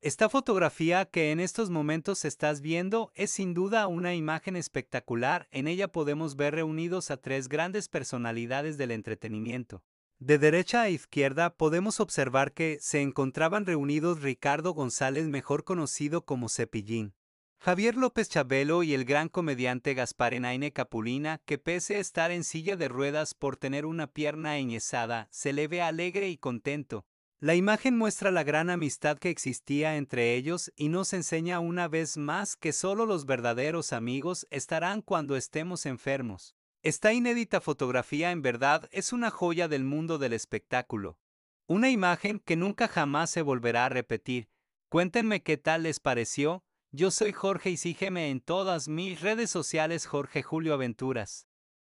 Esta fotografía que en estos momentos estás viendo es sin duda una imagen espectacular, en ella podemos ver reunidos a tres grandes personalidades del entretenimiento. De derecha a izquierda podemos observar que se encontraban reunidos Ricardo González, mejor conocido como Cepillín, Javier López Chabelo y el gran comediante Gaspar Enaine Capulina, que pese a estar en silla de ruedas por tener una pierna enyesada, se le ve alegre y contento, la imagen muestra la gran amistad que existía entre ellos y nos enseña una vez más que solo los verdaderos amigos estarán cuando estemos enfermos. Esta inédita fotografía en verdad es una joya del mundo del espectáculo. Una imagen que nunca jamás se volverá a repetir. Cuéntenme qué tal les pareció. Yo soy Jorge y sígueme en todas mis redes sociales Jorge Julio Aventuras.